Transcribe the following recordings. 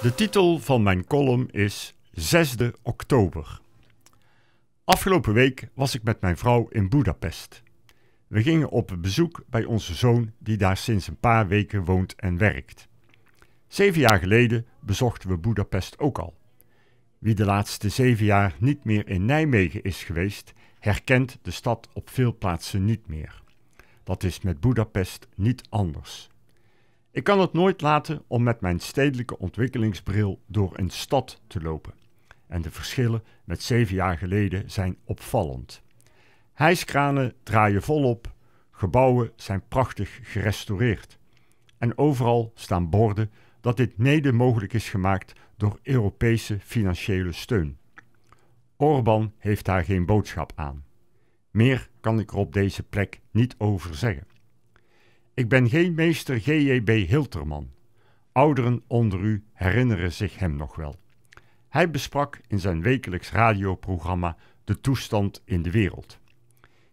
De titel van mijn column is 6 oktober. Afgelopen week was ik met mijn vrouw in Budapest. We gingen op bezoek bij onze zoon die daar sinds een paar weken woont en werkt. Zeven jaar geleden bezochten we Budapest ook al. Wie de laatste zeven jaar niet meer in Nijmegen is geweest, herkent de stad op veel plaatsen niet meer. Dat is met Budapest niet anders. Ik kan het nooit laten om met mijn stedelijke ontwikkelingsbril door een stad te lopen. En de verschillen met zeven jaar geleden zijn opvallend. Hijskranen draaien volop, gebouwen zijn prachtig gerestaureerd. En overal staan borden dat dit mede mogelijk is gemaakt door Europese financiële steun. Orbán heeft daar geen boodschap aan. Meer kan ik er op deze plek niet over zeggen. Ik ben geen meester G.J.B. Hilterman. Ouderen onder u herinneren zich hem nog wel. Hij besprak in zijn wekelijks radioprogramma de toestand in de wereld.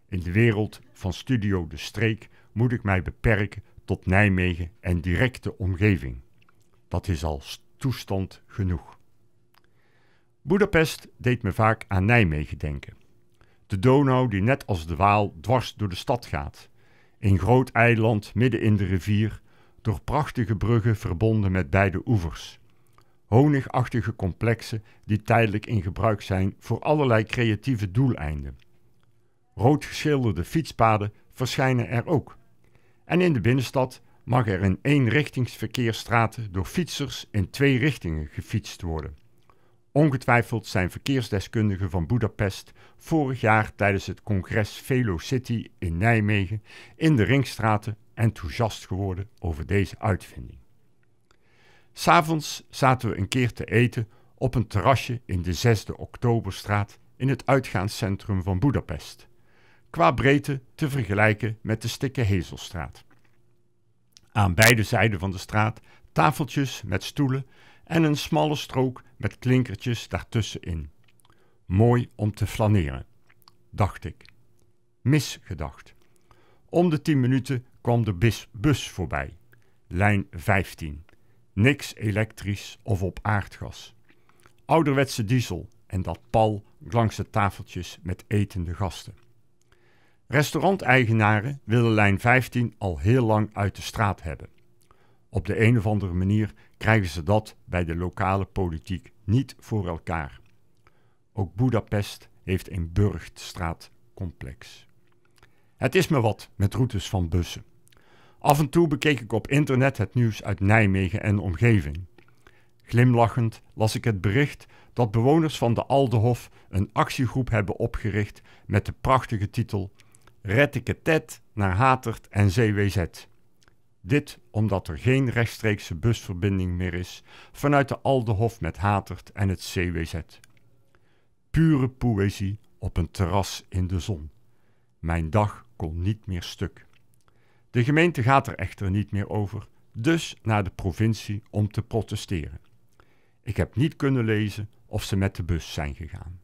In de wereld van Studio De Streek moet ik mij beperken tot Nijmegen en directe omgeving. Dat is al toestand genoeg. Boedapest deed me vaak aan Nijmegen denken. De Donau die net als de Waal dwars door de stad gaat een groot eiland midden in de rivier, door prachtige bruggen verbonden met beide oevers. Honigachtige complexen die tijdelijk in gebruik zijn voor allerlei creatieve doeleinden. Rood geschilderde fietspaden verschijnen er ook. En in de binnenstad mag er in één straten door fietsers in twee richtingen gefietst worden. Ongetwijfeld zijn verkeersdeskundigen van Budapest vorig jaar tijdens het congres Velo City in Nijmegen in de Ringstraten enthousiast geworden over deze uitvinding. S'avonds zaten we een keer te eten op een terrasje in de 6e Oktoberstraat in het uitgaanscentrum van Budapest. Qua breedte te vergelijken met de Stikke Hezelstraat. Aan beide zijden van de straat tafeltjes met stoelen en een smalle strook met klinkertjes daartussenin. Mooi om te flaneren, dacht ik. Misgedacht. Om de tien minuten kwam de bis bus voorbij. Lijn 15. Niks elektrisch of op aardgas. Ouderwetse diesel en dat pal langs de tafeltjes met etende gasten. Restauranteigenaren willen lijn 15 al heel lang uit de straat hebben. Op de een of andere manier krijgen ze dat bij de lokale politiek niet voor elkaar. Ook Boedapest heeft een burgstraatcomplex. Het is me wat met routes van bussen. Af en toe bekeek ik op internet het nieuws uit Nijmegen en omgeving. Glimlachend las ik het bericht dat bewoners van de Aldehof een actiegroep hebben opgericht met de prachtige titel Red ik het tet naar Hatert en ZWZ". Dit omdat er geen rechtstreekse busverbinding meer is vanuit de Aldehof met Hatert en het CWZ. Pure poëzie op een terras in de zon. Mijn dag kon niet meer stuk. De gemeente gaat er echter niet meer over, dus naar de provincie om te protesteren. Ik heb niet kunnen lezen of ze met de bus zijn gegaan.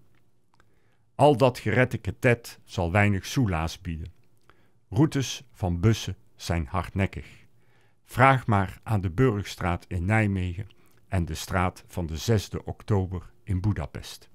Al dat gerette ketet zal weinig soelaas bieden. Routes van bussen zijn hardnekkig. Vraag maar aan de Burgstraat in Nijmegen en de straat van de 6e oktober in Budapest.